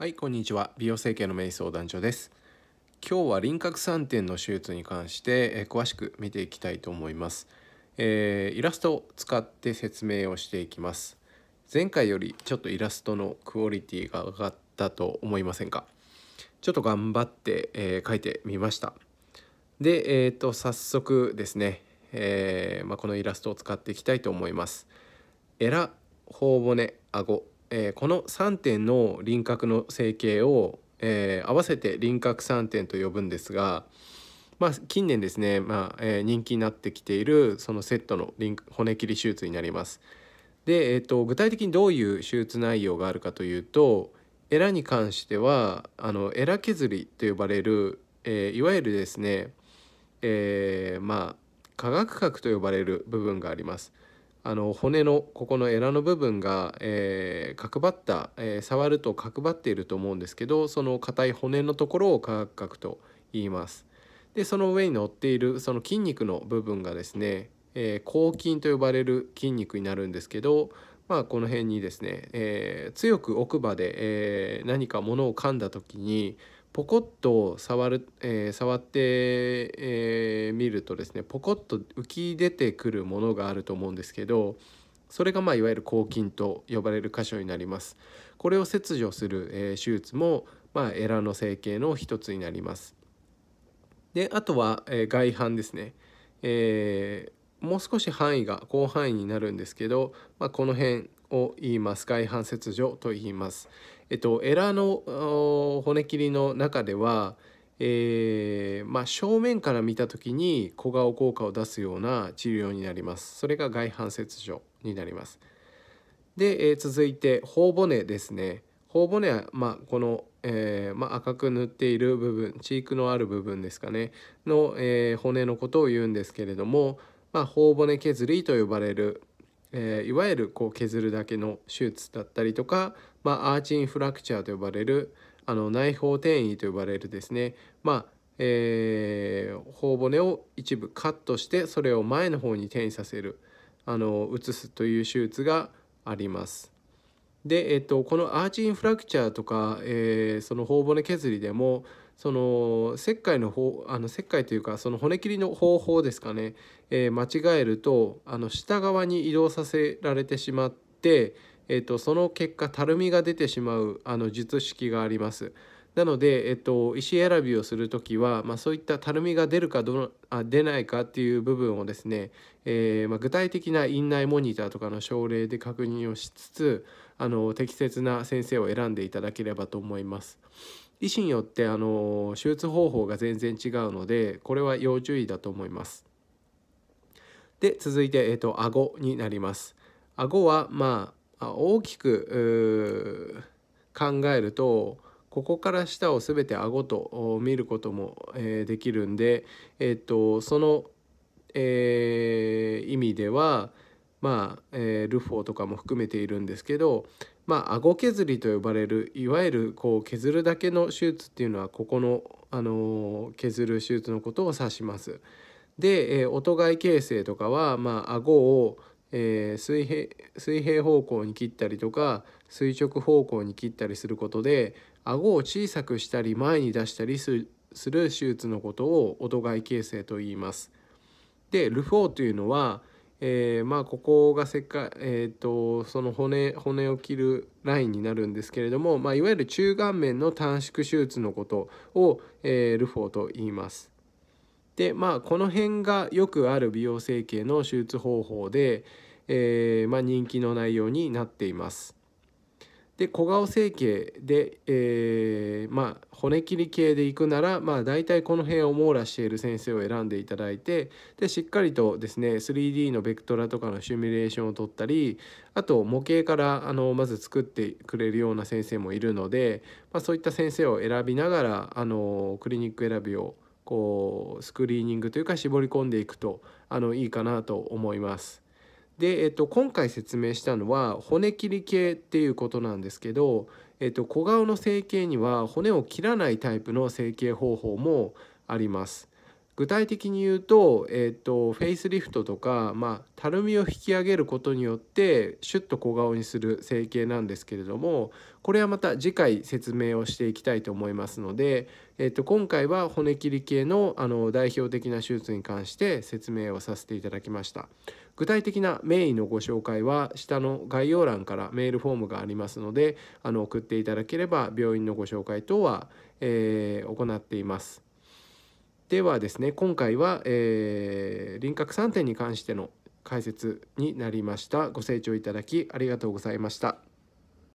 はい、こんにちは。美容整形の瞑想団長です。今日は輪郭3点の手術に関して、え詳しく見ていきたいと思います、えー、イラストを使って説明をしていきます。前回よりちょっとイラストのクオリティが上がったと思いませんかちょっと頑張って、えー、書いてみました。で、えーと、と早速ですね、えー、まあ、このイラストを使っていきたいと思います。エラ、頬骨、顎、えー、この3点の輪郭の成形を、えー、合わせて輪郭3点と呼ぶんですが、まあ、近年ですね、まあえー、人気になってきているそのセットの骨切り手術になります。で、えーと具体的にどういう手術内容があるかというとエラに関してはあのエラ削りと呼ばれる、えー、いわゆるですね、えー、まあ化学核と呼ばれる部分があります。あの骨のここのエラの部分が、えー、角張った、えー、触ると角張っていると思うんですけどその硬い骨のところを下角と言いますでその上に乗っているその筋肉の部分がですね、えー、抗筋と呼ばれる筋肉になるんですけど、まあ、この辺にですね、え強く奥歯で、え何か物を噛んだ時にポコッと触る、えー、触ってみ、えー、るとですねポコッと浮き出てくるものがあると思うんですけどそれがまあいわゆる抗菌と呼ばれる箇所になります。これを切除する、えー、手術も、まあ、エラの整形の一つになります。であとは、えー、外反ですね、えー、もう少し範囲が広範囲になるんですけど、まあ、この辺、を言います外反切除と言います。えっと、エラーの骨切りの中では、えー、まあ、正面から見た時に小顔効果を出すような治療になります。それが外反切除になります。で、えー、続いて頬骨ですね。頬骨は、まあ、この、えー、まあ、赤く塗っている部分チークのある部分ですかねの、え骨のことを言うんですけれども、まあ、頬骨削りと呼ばれるえー、いわゆるこう削るだけの手術だったりとか、まあ、アーチインフラクチャーと呼ばれるあの内包転移と呼ばれるですね、まあえー、頬骨を一部カットしてそれを前の方に転移させるあの移すという手術があります。で、えっと、このアーチインフラクチャーとか、えー、その頬骨削りでもその切開の方あの切開というかその骨切りの方法ですかね、えー、間違えるとあの下側に移動させられてしまって、えーと、その結果たるみが出てしまうあの術式があります。なので、えっ、ー、と、石選びをする時は、まあ、そういったたるみが出るかどのあ出ないかっていう部分をですね、えー、まあ、具体的な院内モニターとかの症例で確認をしつつあの適切な先生を選んでいただければと思います。医師によってあの手術方法が全然違うのでこれは要注意だと思います。で続いて、えーと、顎になります。顎はまあ大きく考えるとここから下を全て顎と見ることも、えー、できるんで、えーと、とその、えー、意味では、まあえー、ルフォーとかも含めているんですけど、まあ顎削りと呼ばれるいわゆるこう削るだけの手術っていうのはここの、あのー、削る手術のことを指します。で、えー、音外形成とかは、まあ顎を、えー、水平水平方向に切ったりとか垂直方向に切ったりすることで顎を小さくしたり前に出したりする手術のことを音外形成と言います。でルフォーというのはえー、まあここがせっか、えーと、その骨骨を切るラインになるんですけれども、まあ、いわゆる中顔面の短縮手術のことを、えー、ルフォーと言います。でまあこの辺がよくある美容整形の手術方法で、えー、まあ、人気の内容になっています。で小顔整形で、えー、まあ、骨切り系でいくなら、まあ、大体この辺を網羅している先生を選んでいただいてでしっかりとですね 3D のベクトラとかのシミュレーションを取ったりあと模型からあのまず作ってくれるような先生もいるので、まあ、そういった先生を選びながらあのクリニック選びをこうスクリーニングというか絞り込んでいくとあのいいかなと思います。で、えっと、今回説明したのは骨切り系っていうことなんですけど、えっと、小顔の整形には骨を切らないタイプの整形方法もあります。具体的に言うと,、えーと、フェイスリフトとか、まあ、たるみを引き上げることによってシュッと小顔にする整形なんですけれどもこれはまた次回説明をしていきたいと思いますので、えーと、と今回は骨切り系のあの代表的な手術に関して説明をさせていただきました。具体的な名医のご紹介は下の概要欄からメールフォームがありますのであの送っていただければ病院のご紹介等は、えー、行っています。ではですね今回は、えー、輪郭3点に関しての解説になりましたご清聴いただきありがとうございました。